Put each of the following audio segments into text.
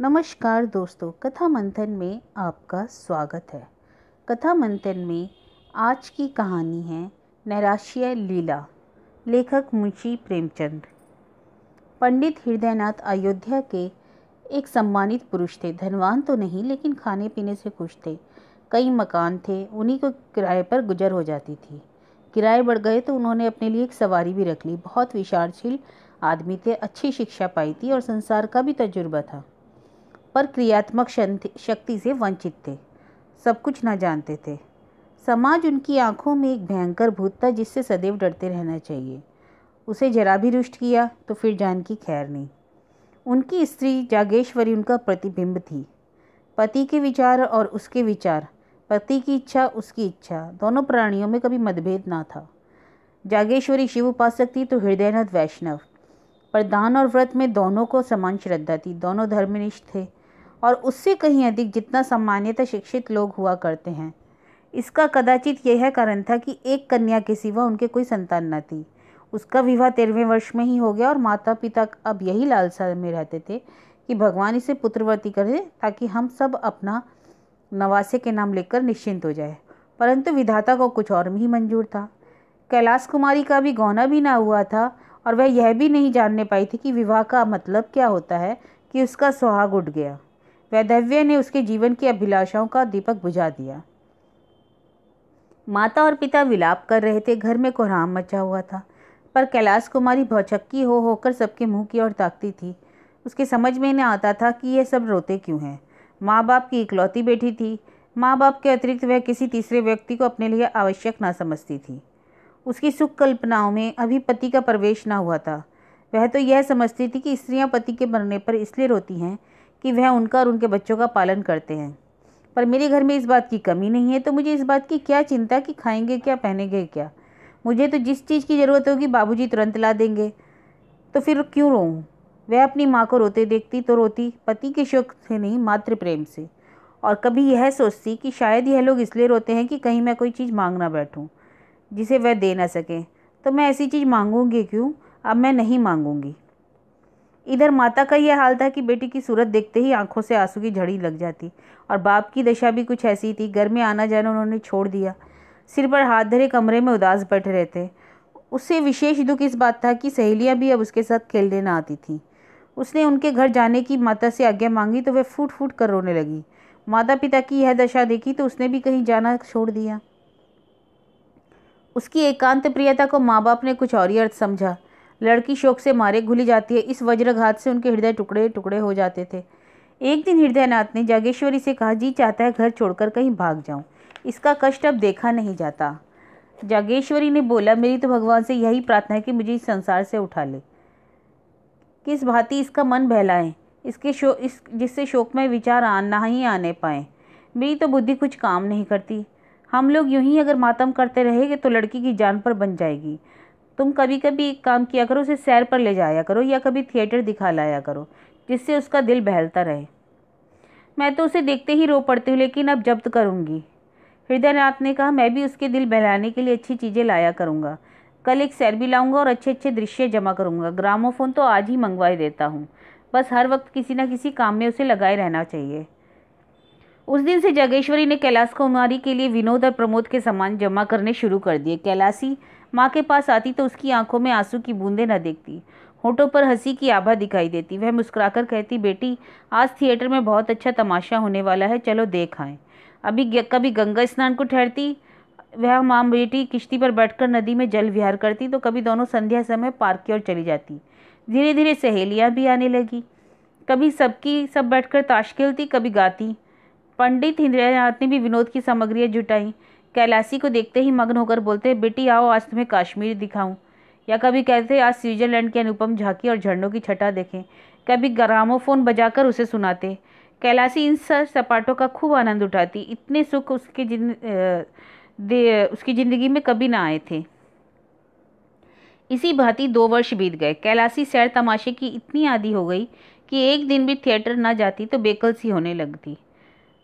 नमस्कार दोस्तों कथा मंथन में आपका स्वागत है कथा मंथन में आज की कहानी है नैराश्य लीला लेखक मुंशी प्रेमचंद पंडित हृदयनाथ अयोध्या के एक सम्मानित पुरुष थे धनवान तो नहीं लेकिन खाने पीने से खुश थे कई मकान थे उन्हीं को किराए पर गुजर हो जाती थी किराए बढ़ गए तो उन्होंने अपने लिए एक सवारी भी रख ली बहुत विशालशील आदमी थे अच्छी शिक्षा पाई थी और संसार का भी तजुर्बा था पर क्रियात्मक शक्ति से वंचित थे सब कुछ ना जानते थे समाज उनकी आंखों में एक भयंकर भूत था जिससे सदैव डरते रहना चाहिए उसे जरा भी रुष्ट किया तो फिर जान की खैर नहीं उनकी स्त्री जागेश्वरी उनका प्रतिबिंब थी पति के विचार और उसके विचार पति की इच्छा उसकी इच्छा दोनों प्राणियों में कभी मतभेद ना था जागेश्वरी शिव उपासक थी तो हृदयनाथ वैष्णव पर दान और व्रत में दोनों को समान श्रद्धा थी दोनों धर्मनिष्ठ थे और उससे कहीं अधिक जितना सामान्यतः शिक्षित लोग हुआ करते हैं इसका कदाचित यह कारण था कि एक कन्या के सिवा उनके कोई संतान न थी उसका विवाह तेरहवें वर्ष में ही हो गया और माता पिता अब यही लालसा में रहते थे कि भगवान इसे पुत्रवती करें ताकि हम सब अपना नवासे के नाम लेकर निश्चिंत हो जाए परंतु विधाता को कुछ और भी मंजूर था कैलाश कुमारी का भी गौना भी ना हुआ था और वह यह भी नहीं जानने पाई थी कि विवाह का मतलब क्या होता है कि उसका सुहाग उठ गया वैधव्य ने उसके जीवन की अभिलाषाओं का दीपक बुझा दिया माता और पिता विलाप कर रहे थे घर में कोहराम मचा हुआ था पर कैलाश कुमारी भौचक्की हो होकर सबके मुंह की ओर ताकती थी उसके समझ में न आता था कि यह सब रोते क्यों हैं माँ बाप की इकलौती बेटी थी माँ बाप के अतिरिक्त वह किसी तीसरे व्यक्ति को अपने लिए आवश्यक ना समझती थी उसकी सुख कल्पनाओं में अभी पति का प्रवेश ना हुआ था वह तो यह समझती थी कि स्त्रियाँ पति के मरने पर इसलिए रोती हैं कि वह उनका और उनके बच्चों का पालन करते हैं पर मेरे घर में इस बात की कमी नहीं है तो मुझे इस बात की क्या चिंता कि खाएंगे क्या पहनेंगे क्या मुझे तो जिस चीज़ की ज़रूरत होगी बाबूजी तुरंत ला देंगे तो फिर क्यों रोऊं वह अपनी माँ को रोते देखती तो रोती पति के शोक से नहीं मातृ प्रेम से और कभी यह सोचती कि शायद यह लोग इसलिए रोते हैं कि कहीं मैं कोई चीज़ मांग ना बैठूं जिसे वह दे ना सकें तो मैं ऐसी चीज़ मांगूंगी क्यों अब मैं नहीं मांगूंगी इधर माता का यह हाल था कि बेटी की सूरत देखते ही आंखों से आंसू की झड़ी लग जाती और बाप की दशा भी कुछ ऐसी थी घर में आना जाना उन्होंने छोड़ दिया सिर पर हाथ धरे कमरे में उदास बैठे रहते उससे विशेष दुख इस बात था कि सहेलियाँ भी अब उसके साथ खेलने न आती थीं उसने उनके घर जाने की माता से आज्ञा मांगी तो वह फूट फूट कर रोने लगी माता पिता की यह दशा देखी तो उसने भी कहीं जाना छोड़ दिया उसकी एकांत प्रियता को माँ बाप ने कुछ और ही अर्थ समझा लड़की शोक से मारे घुली जाती है इस वज्रघात से उनके हृदय टुकड़े टुकड़े हो जाते थे एक दिन हृदयनाथ ने जागेश्वरी से कहा जी चाहता है घर छोड़कर कहीं भाग जाऊं इसका कष्ट अब देखा नहीं जाता जागेश्वरी ने बोला मेरी तो भगवान से यही प्रार्थना है कि मुझे इस संसार से उठा ले किस भांति इसका मन बहलाएं इसके शो इस जिससे शोक में विचार आना ही आने पाए मेरी तो बुद्धि कुछ काम नहीं करती हम लोग यूं ही अगर मातम करते रहेंगे तो लड़की की जान पर बन जाएगी तुम कभी कभी एक काम किया करो उसे सैर पर ले जाया करो या कभी थिएटर दिखा लाया करो जिससे उसका दिल बहलता रहे मैं तो उसे देखते ही रो पड़ती हूँ लेकिन अब जब्त करूँगी हृदयनाथ ने कहा मैं भी उसके दिल बहलाने के लिए अच्छी चीज़ें लाया करूँगा कल एक सैर भी लाऊँगा और अच्छे अच्छे दृश्य जमा करूँगा ग्रामोफोन तो आज ही मंगवा देता हूँ बस हर वक्त किसी न किसी काम में उसे लगाए रहना चाहिए उस दिन से जगेश्वरी ने कैलाश कुमारी के लिए विनोद और प्रमोद के सामान जमा करने शुरू कर दिए कैलाशी माँ के पास आती तो उसकी आंखों में आंसू की बूंदें न देखती होठों पर हंसी की आभा दिखाई देती वह मुस्कुराकर कहती बेटी आज थिएटर में बहुत अच्छा तमाशा होने वाला है चलो देख आए अभी कभी गंगा स्नान को ठहरती वह माँ बेटी किश्ती पर बैठकर नदी में जल विहार करती तो कभी दोनों संध्या समय पार्क की ओर चली जाती धीरे धीरे सहेलियाँ भी आने लगी कभी सबकी सब, सब बैठकर ताश खेलती कभी गाती पंडित इंद्रनाथ ने भी विनोद की सामग्रियाँ जुटाई कैलाशी को देखते ही मग्न होकर बोलते बेटी आओ आज तुम्हें कश्मीर दिखाऊं या कभी कहते आज स्विट्जरलैंड की अनुपम झांकी और झरनों की छटा देखें कभी ग्रामोफोन बजाकर उसे सुनाते कैलाशी इन सर सपाटों का खूब आनंद उठाती इतने सुख उसके जिन दे उसकी ज़िंदगी में कभी ना आए थे इसी भांति दो वर्ष बीत गए कैलाशी सैर तमाशे की इतनी आदि हो गई कि एक दिन भी थिएटर ना जाती तो बेकल सी होने लगती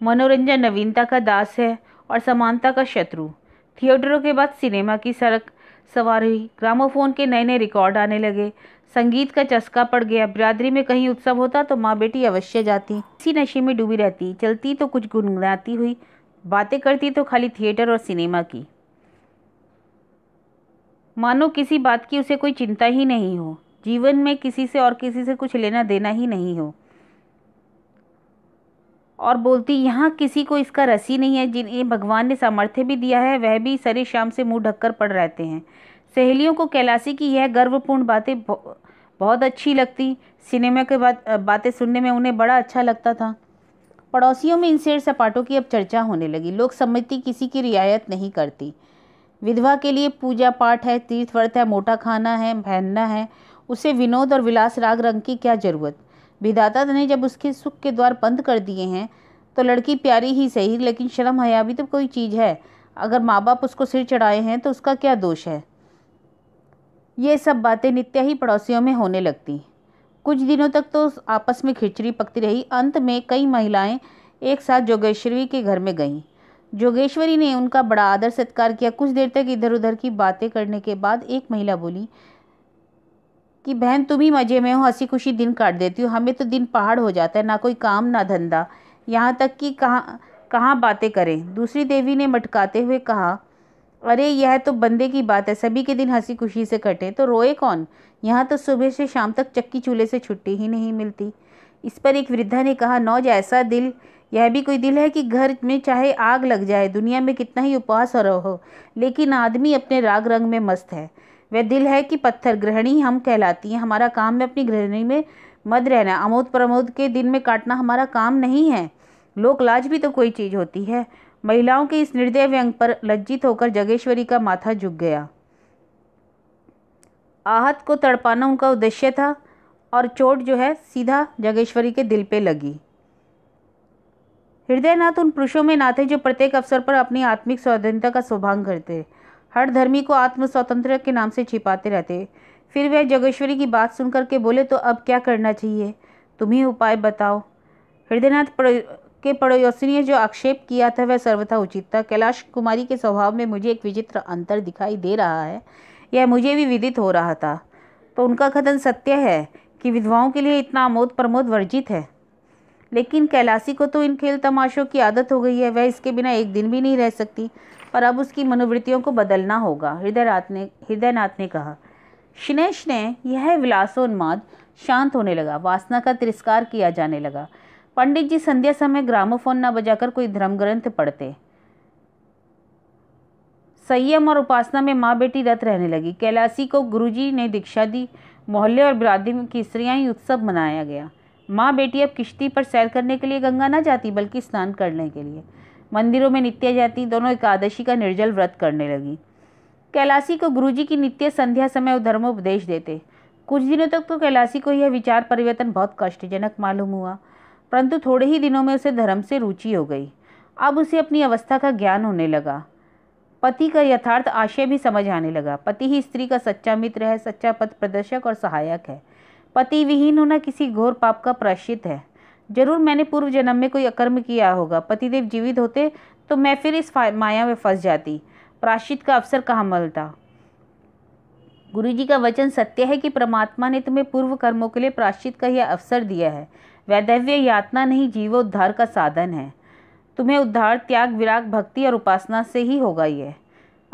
मनोरंजन नवीनता का दास है और समानता का शत्रु थिएटरों के बाद सिनेमा की सड़क सवारी ग्रामोफोन के नए नए रिकॉर्ड आने लगे संगीत का चस्का पड़ गया बिरादरी में कहीं उत्सव होता तो माँ बेटी अवश्य जाती इसी नशे में डूबी रहती चलती तो कुछ गुनगुनाती हुई बातें करती तो खाली थिएटर और सिनेमा की मानो किसी बात की उसे कोई चिंता ही नहीं हो जीवन में किसी से और किसी से कुछ लेना देना ही नहीं हो और बोलती यहाँ किसी को इसका रसी नहीं है जिन्हें भगवान ने सामर्थ्य भी दिया है वह भी सरे शाम से मुंह ढककर पड़ रहते हैं सहेलियों को कैलाशी की यह गर्वपूर्ण बातें बहुत अच्छी लगती सिनेमा के बाद बातें सुनने में उन्हें बड़ा अच्छा लगता था पड़ोसियों में इन शेर सपाटों की अब चर्चा होने लगी लोग सम्मति किसी की रियायत नहीं करती विधवा के लिए पूजा पाठ है तीर्थ व्रत है मोटा खाना है पहनना है उसे विनोद और विलास राग रंग की क्या ज़रूरत विधाता ने जब उसके सुख के द्वार बंद कर दिए हैं तो लड़की प्यारी ही सही लेकिन शर्म हया भी तो कोई चीज़ है अगर माँ बाप उसको सिर चढ़ाए हैं तो उसका क्या दोष है ये सब बातें नित्य ही पड़ोसियों में होने लगती कुछ दिनों तक तो आपस में खिचड़ी पकती रही अंत में कई महिलाएं एक साथ जोगेश्वरी के घर में गईं जोगेश्वरी ने उनका बड़ा आदर सत्कार किया कुछ देर तक इधर उधर की बातें करने के बाद एक महिला बोली कि बहन तुम ही मज़े में हो हंसी खुशी दिन काट देती हो हमें तो दिन पहाड़ हो जाता है ना कोई काम ना धंधा यहाँ तक कि कहाँ कहाँ बातें करें दूसरी देवी ने मटकाते हुए कहा अरे यह तो बंदे की बात है सभी के दिन हंसी खुशी से कटे तो रोए कौन यहाँ तो सुबह से शाम तक चक्की चूल्हे से छुट्टी ही नहीं मिलती इस पर एक वृद्धा ने कहा नौज ऐसा दिल यह भी कोई दिल है कि घर में चाहे आग लग जाए दुनिया में कितना ही उपवास रहो लेकिन आदमी अपने राग रंग में मस्त है वह दिल है कि पत्थर गृहिणी हम कहलाती हैं हमारा काम है अपनी गृहिणी में मद रहना आमोद प्रमोद के दिन में काटना हमारा काम नहीं है लोक लाज भी तो कोई चीज़ होती है महिलाओं के इस निर्दय व्यंग पर लज्जित होकर जगेश्वरी का माथा झुक गया आहत को तड़पाना उनका उद्देश्य था और चोट जो है सीधा जगेश्वरी के दिल पे लगी हृदयनाथ उन पुरुषों में ना थे जो प्रत्येक अवसर पर अपनी आत्मिक स्वाधीनता का शोभांग करते हर धर्मी को आत्म स्वतंत्र के नाम से छिपाते रहते फिर वह जोगेश्वरी की बात सुन करके बोले तो अब क्या करना चाहिए तुम ही उपाय बताओ हृदयनाथ के पड़ोसी ने जो आक्षेप किया था वह सर्वथा उचित था कैलाश कुमारी के स्वभाव में मुझे एक विचित्र अंतर दिखाई दे रहा है यह मुझे भी विदित हो रहा था तो उनका कथन सत्य है कि विधवाओं के लिए इतना आमोद प्रमोद वर्जित है लेकिन कैलाशी को तो इन खेल तमाशों की आदत हो गई है वह इसके बिना एक दिन भी नहीं रह सकती पर अब उसकी मनोवृत्तियों को बदलना होगा हृदयनाथ ने हृदयनाथ ने कहा शिनेश ने यह विलासोन्माद शांत होने लगा वासना का तिरस्कार किया जाने लगा पंडित जी संध्या समय ग्रामोफोन न बजाकर कोई धर्म ग्रंथ पढ़ते संयम और उपासना में माँ बेटी रत रहने लगी कैलाशी को गुरुजी ने दीक्षा दी मोहल्ले और बिरादरी की स्त्रियाँ ही उत्सव मनाया गया माँ बेटी अब किश्ती पर सैर करने के लिए गंगा ना जाती बल्कि स्नान करने के लिए मंदिरों में नित्य जाती दोनों एकादशी का निर्जल व्रत करने लगी कैलाशी को गुरुजी की नित्य संध्या समय धर्मोपदेश देते कुछ दिनों तक तो कैलाशी को यह विचार परिवर्तन बहुत कष्टजनक मालूम हुआ परंतु थोड़े ही दिनों में उसे धर्म से रुचि हो गई अब उसे अपनी अवस्था का ज्ञान होने लगा पति का यथार्थ आशय भी समझ आने लगा पति ही स्त्री का सच्चा मित्र है सच्चा पथ प्रदर्शक और सहायक है पति विहीन होना किसी घोर पाप का प्राश्चित है जरूर मैंने पूर्व जन्म में कोई अकर्म किया होगा पतिदेव जीवित होते तो मैं फिर इस माया में फंस जाती प्राश्चित का अवसर कहाँ मिलता जी का वचन सत्य है कि परमात्मा ने तुम्हें पूर्व कर्मों के लिए प्राश्चित का यह अवसर दिया है वैधव्य यातना नहीं उद्धार का साधन है तुम्हें उद्धार त्याग विराग भक्ति और उपासना से ही होगा यह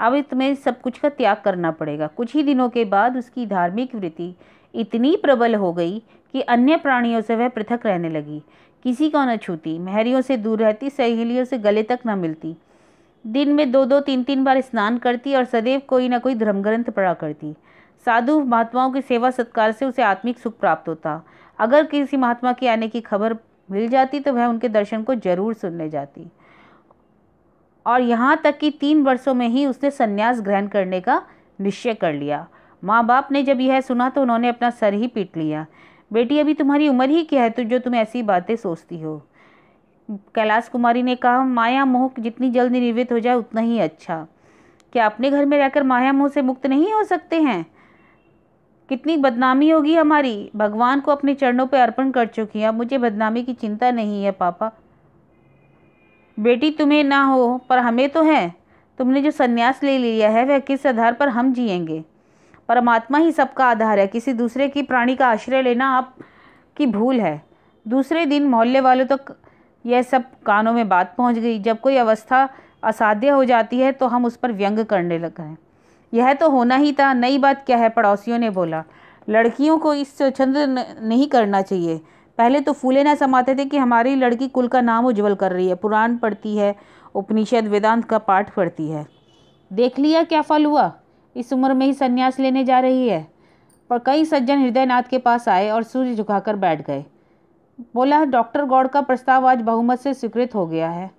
अब तुम्हें सब कुछ का त्याग करना पड़ेगा कुछ ही दिनों के बाद उसकी धार्मिक वृत्ति इतनी प्रबल हो गई कि अन्य प्राणियों से वह पृथक रहने लगी किसी को न छूती महरियों से दूर रहती सहेलियों से गले तक न मिलती दिन में दो दो तीन तीन बार स्नान करती और सदैव कोई ना कोई धर्मग्रंथ पढ़ा करती साधु महात्माओं की सेवा सत्कार से उसे आत्मिक सुख प्राप्त होता अगर किसी महात्मा के आने की खबर मिल जाती तो वह उनके दर्शन को जरूर सुनने जाती और यहाँ तक कि तीन वर्षों में ही उसने संन्यास ग्रहण करने का निश्चय कर लिया माँ बाप ने जब यह सुना तो उन्होंने अपना सर ही पीट लिया बेटी अभी तुम्हारी उम्र ही क्या है तो जो तुम ऐसी बातें सोचती हो कैलाश कुमारी ने कहा माया मोह जितनी जल्दी निर्वृत्त हो जाए उतना ही अच्छा क्या अपने घर में रहकर माया मोह से मुक्त नहीं हो सकते हैं कितनी बदनामी होगी हमारी भगवान को अपने चरणों पर अर्पण कर चुकी अब मुझे बदनामी की चिंता नहीं है पापा बेटी तुम्हें ना हो पर हमें तो है तुमने जो संन्यास ले लिया है वह किस आधार पर हम जिएंगे परमात्मा ही सबका आधार है किसी दूसरे की प्राणी का आश्रय लेना आप की भूल है दूसरे दिन मोहल्ले वालों तक यह सब कानों में बात पहुंच गई जब कोई अवस्था असाध्य हो जाती है तो हम उस पर व्यंग करने लग गए यह तो होना ही था नई बात क्या है पड़ोसियों ने बोला लड़कियों को इस स्वच्छंद नहीं करना चाहिए पहले तो फूले ना समाते थे कि हमारी लड़की कुल का नाम उज्जवल कर रही है पुराण पढ़ती है उपनिषद वेदांत का पाठ पढ़ती है देख लिया क्या फल हुआ इस उम्र में ही संन्यास लेने जा रही है पर कई सज्जन हृदयनाथ के पास आए और सूर्य झुकाकर बैठ गए बोला डॉक्टर गौड़ का प्रस्ताव आज बहुमत से स्वीकृत हो गया है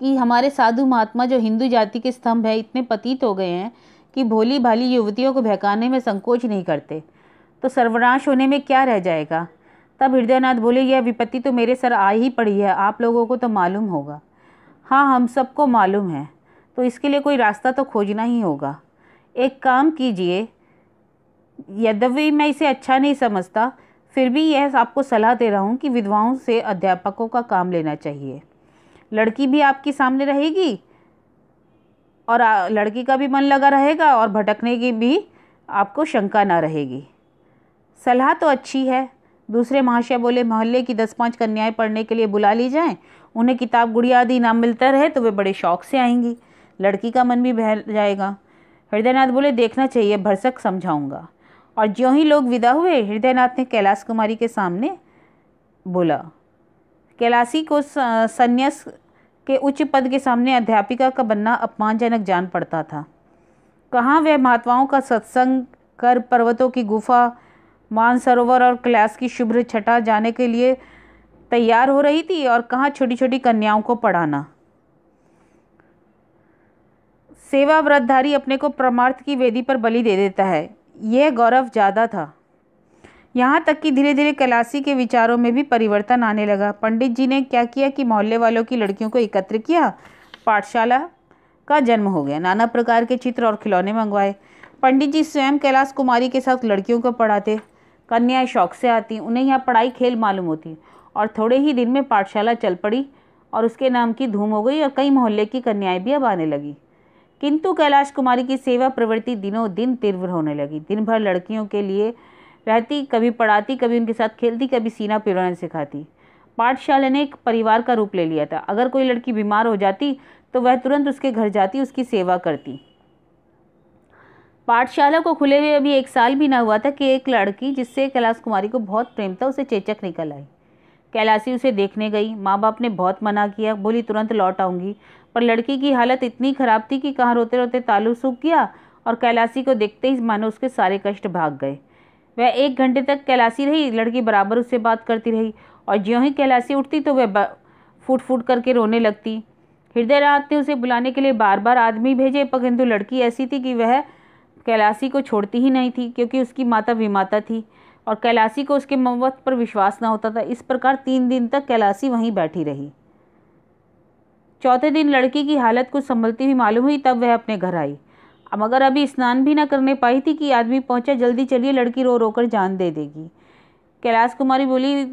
कि हमारे साधु महात्मा जो हिंदू जाति के स्तंभ है इतने पतीत हो गए हैं कि भोली भाली युवतियों को बहकाने में संकोच नहीं करते तो सर्वनाश होने में क्या रह जाएगा तब हृदयनाथ बोले यह विपत्ति तो मेरे सर आ ही पड़ी है आप लोगों को तो मालूम होगा हाँ हम सबको मालूम है तो इसके लिए कोई रास्ता तो खोजना ही होगा एक काम कीजिए यद्यपि मैं इसे अच्छा नहीं समझता फिर भी यह आपको सलाह दे रहा हूँ कि विधवाओं से अध्यापकों का काम लेना चाहिए लड़की भी आपके सामने रहेगी और लड़की का भी मन लगा रहेगा और भटकने की भी आपको शंका ना रहेगी सलाह तो अच्छी है दूसरे महाशय बोले मोहल्ले की दस पाँच कन्याएं पढ़ने के लिए बुला ली जाएं उन्हें किताब गुड़िया आदि इनाम मिलता रहे तो वे बड़े शौक से आएंगी लड़की का मन भी बहल जाएगा हृदयनाथ बोले देखना चाहिए भरसक समझाऊंगा और ज्यों ही लोग विदा हुए हृदयनाथ ने कैलाश कुमारी के सामने बोला कैलाशी को संन्यास के उच्च पद के सामने अध्यापिका का बनना अपमानजनक जान पड़ता था कहाँ वह महात्माओं का सत्संग कर पर्वतों की गुफा मानसरोवर और कैलाश की शुभ्र छटा जाने के लिए तैयार हो रही थी और कहाँ छोटी छोटी कन्याओं को पढ़ाना सेवा व्रतधारी अपने को परमार्थ की वेदी पर बलि दे देता है यह गौरव ज़्यादा था यहाँ तक कि धीरे धीरे कैलाशी के विचारों में भी परिवर्तन आने लगा पंडित जी ने क्या किया कि मोहल्ले वालों की लड़कियों को एकत्र किया पाठशाला का जन्म हो गया नाना प्रकार के चित्र और खिलौने मंगवाए पंडित जी स्वयं कैलाश कुमारी के साथ लड़कियों को पढ़ाते कन्याएं शौक से आती उन्हें यहाँ पढ़ाई खेल मालूम होती और थोड़े ही दिन में पाठशाला चल पड़ी और उसके नाम की धूम हो गई और कई मोहल्ले की कन्याएं भी अब आने लगी किंतु कैलाश कुमारी की सेवा प्रवृत्ति दिनों दिन तीव्र होने लगी दिन भर लड़कियों के लिए रहती कभी पढ़ाती कभी उनके साथ खेलती कभी सीना पिरोना सिखाती पाठशाला ने एक परिवार का रूप ले लिया था अगर कोई लड़की बीमार हो जाती तो वह तुरंत उसके घर जाती उसकी सेवा करती पाठशाला को खुले हुए अभी एक साल भी ना हुआ था कि एक लड़की जिससे कैलाश कुमारी को बहुत प्रेम था उसे चेचक निकल आई कैलाशी उसे देखने गई माँ बाप ने बहुत मना किया बोली तुरंत लौट आऊँगी पर लड़की की हालत इतनी खराब थी कि कहाँ रोते रोते तालू सूख गया और कैलाशी को देखते ही मानो उसके सारे कष्ट भाग गए वह एक घंटे तक कैलाशी रही लड़की बराबर उससे बात करती रही और ज्यों ही कैलाशी उठती तो वह फूट फूट करके रोने लगती हृदय रात ने उसे बुलाने के लिए बार बार आदमी भेजे पर किंतु लड़की ऐसी थी कि वह कैलाशी को छोड़ती ही नहीं थी क्योंकि उसकी माता विमाता थी और कैलाशी को उसके ममवत पर विश्वास न होता था इस प्रकार तीन दिन तक कैलाशी वहीं बैठी रही चौथे दिन लड़की की हालत कुछ संभलती हुई मालूम हुई तब वह अपने घर आई मगर अभी स्नान भी ना करने पाई थी कि आदमी पहुंचा जल्दी चलिए लड़की रो रो कर जान दे देगी कैलाश कुमारी बोली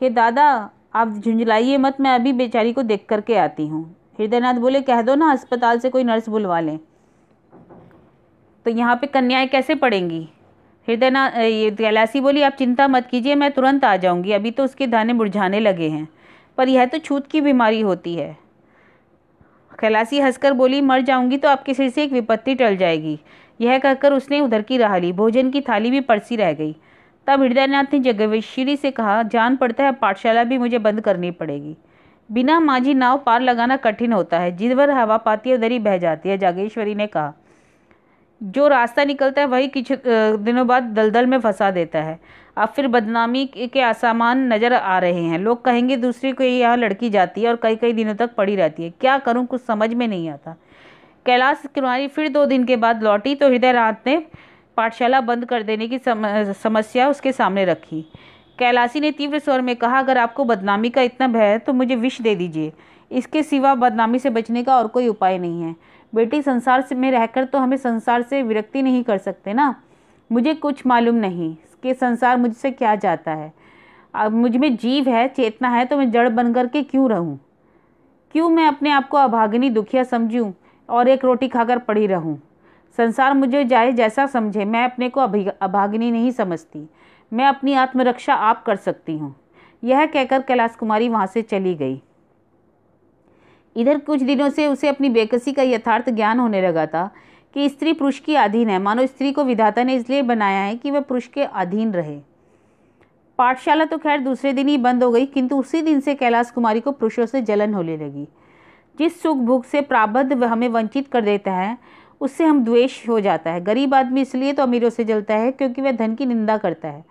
कि दादा आप झुंझलाइए मत मैं अभी बेचारी को देख करके आती हूँ हृदयनाथ बोले कह दो ना अस्पताल से कोई नर्स बुलवा लें तो यहाँ पे कन्याएं कैसे पड़ेंगी हृदयनाथ ये कैलासी बोली आप चिंता मत कीजिए मैं तुरंत आ जाऊँगी अभी तो उसके दाने मुरझाने लगे हैं पर यह तो छूत की बीमारी होती है खलासी हंसकर बोली मर जाऊंगी तो आपके सिर से एक विपत्ति टल जाएगी यह कहकर उसने उधर की राह ली भोजन की थाली भी परसी रह गई तब हृदयनाथ ने जगवेश्वरी से कहा जान पड़ता है पाठशाला भी मुझे बंद करनी पड़ेगी बिना माझी नाव पार लगाना कठिन होता है जिधर हवा पाती है उधर ही बह जाती है जागेश्वरी ने कहा जो रास्ता निकलता है वही कुछ दिनों बाद दलदल में फंसा देता है अब फिर बदनामी के आसामान नज़र आ रहे हैं लोग कहेंगे दूसरी कोई यहाँ लड़की जाती है और कई कई दिनों तक पड़ी रहती है क्या करूँ कुछ समझ में नहीं आता कैलाश कुमारी फिर दो दिन के बाद लौटी तो हृदय रात ने पाठशाला बंद कर देने की समस्या उसके सामने रखी कैलाशी ने तीव्र स्वर में कहा अगर आपको बदनामी का इतना भय है तो मुझे विष दे दीजिए इसके सिवा बदनामी से बचने का और कोई उपाय नहीं है बेटी संसार से में रहकर तो हमें संसार से विरक्ति नहीं कर सकते ना मुझे कुछ मालूम नहीं कि संसार मुझसे क्या जाता है अब मुझ में जीव है चेतना है तो मैं जड़ बन कर के क्यों रहूं क्यों मैं अपने आप को अभागिनी दुखिया समझूं और एक रोटी खाकर पड़ी रहूं संसार मुझे जाए जैसा समझे मैं अपने को अभागिनी नहीं समझती मैं अपनी आत्मरक्षा आप कर सकती हूँ यह कहकर कैलाश कुमारी वहाँ से चली गई इधर कुछ दिनों से उसे अपनी बेकसी का यथार्थ ज्ञान होने लगा था कि स्त्री पुरुष की अधीन है मानो स्त्री को विधाता ने इसलिए बनाया है कि वह पुरुष के अधीन रहे पाठशाला तो खैर दूसरे दिन ही बंद हो गई किंतु उसी दिन से कैलाश कुमारी को पुरुषों से जलन होने लगी जिस सुख भूख से प्राबद्ध हमें वंचित कर देता है उससे हम द्वेष हो जाता है गरीब आदमी इसलिए तो अमीरों से जलता है क्योंकि वह धन की निंदा करता है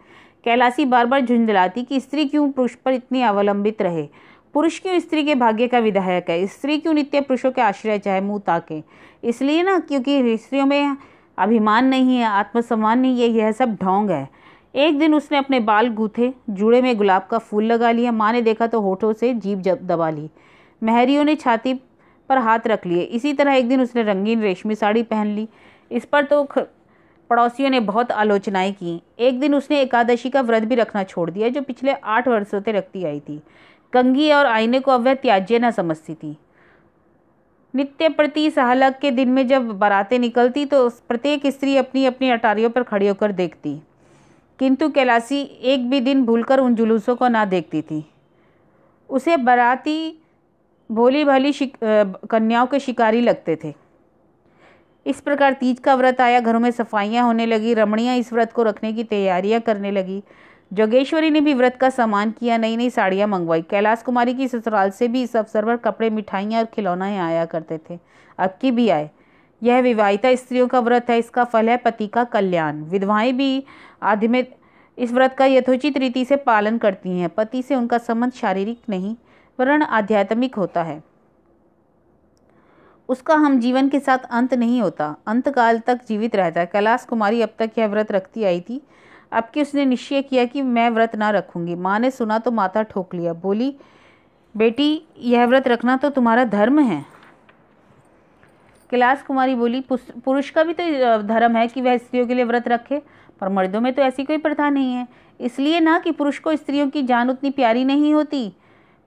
कैलाशी बार बार झुंझलाती कि स्त्री क्यों पुरुष पर इतनी अवलंबित रहे पुरुष क्यों स्त्री के भाग्य का विधायक है स्त्री क्यों नित्य पुरुषों के आश्रय चाहे मुँह ताके इसलिए ना क्योंकि स्त्रियों में अभिमान नहीं है आत्मसम्मान नहीं है यह सब ढोंग है एक दिन उसने अपने बाल गूथे जूड़े में गुलाब का फूल लगा लिया माँ ने देखा तो होठों से जीभ जब दबा ली महरियों ने छाती पर हाथ रख लिए इसी तरह एक दिन उसने रंगीन रेशमी साड़ी पहन ली इस पर तो पड़ोसियों ने बहुत आलोचनाएं की एक दिन उसने एकादशी का व्रत भी रखना छोड़ दिया जो पिछले आठ वर्षों से रखती आई थी कंगी और आईने को अब वह त्याज्य न समझती थी नित्य प्रति सहलग के दिन में जब बारातें निकलती तो प्रत्येक स्त्री अपनी अपनी अटारियों पर खड़ी होकर देखती किंतु कैलाशी एक भी दिन भूलकर उन जुलूसों को ना देखती थी उसे बराती भोली भाली कन्याओं के शिकारी लगते थे इस प्रकार तीज का व्रत आया घरों में सफाइयाँ होने लगी रमणियाँ इस व्रत को रखने की तैयारियाँ करने लगी जोगेश्वरी ने भी व्रत का सामान किया नई नई साड़ियाँ मंगवाई कैलाश कुमारी की ससुराल से भी इस अवसर पर कपड़े मिठाइयाँ और खिलौना आया करते थे अब की भी आए यह विवाहिता स्त्रियों का व्रत है इसका फल है पति का कल्याण विधवाएं भी आधमिक इस व्रत का यथोचित रीति से पालन करती हैं पति से उनका संबंध शारीरिक नहीं वरण आध्यात्मिक होता है उसका हम जीवन के साथ अंत नहीं होता अंतकाल तक जीवित रहता है कैलाश कुमारी अब तक यह व्रत रखती आई थी अब कि उसने निश्चय किया कि मैं व्रत ना रखूंगी माँ ने सुना तो माता ठोक लिया बोली बेटी यह व्रत रखना तो तुम्हारा धर्म है कैलाश कुमारी बोली पुरुष का भी तो धर्म है कि वह स्त्रियों के लिए व्रत रखे पर मर्दों में तो ऐसी कोई प्रथा नहीं है इसलिए ना कि पुरुष को स्त्रियों की जान उतनी प्यारी नहीं होती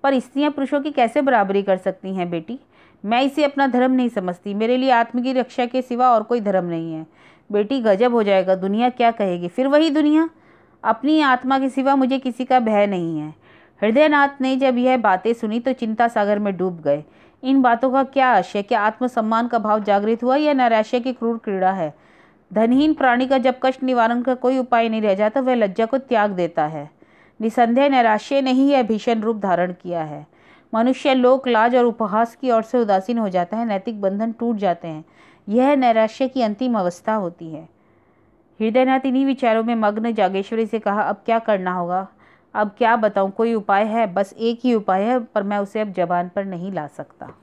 पर स्त्रियां पुरुषों की कैसे बराबरी कर सकती हैं बेटी मैं इसे अपना धर्म नहीं समझती मेरे लिए आत्म की रक्षा के सिवा और कोई धर्म नहीं है बेटी गजब हो जाएगा दुनिया क्या कहेगी फिर वही दुनिया अपनी आत्मा के सिवा मुझे किसी का भय नहीं है हृदयनाथ ने जब यह बातें सुनी तो चिंता सागर में डूब गए इन बातों का क्या आशय क्या आत्मसम्मान का भाव जागृत हुआ या नैराश्य की क्रूर क्रीड़ा है धनहीन प्राणी का जब कष्ट निवारण का कोई उपाय नहीं रह जाता वह लज्जा को त्याग देता है निसंदेह नैराश्य ने ही यह भीषण रूप धारण किया है मनुष्य लोक लाज और उपहास की ओर से उदासीन हो जाता है नैतिक बंधन टूट जाते हैं यह नैराश्य की अंतिम अवस्था होती है हृदयनाथ इन्हीं विचारों में मग्न जागेश्वरी से कहा अब क्या करना होगा अब क्या बताऊँ कोई उपाय है बस एक ही उपाय है पर मैं उसे अब जबान पर नहीं ला सकता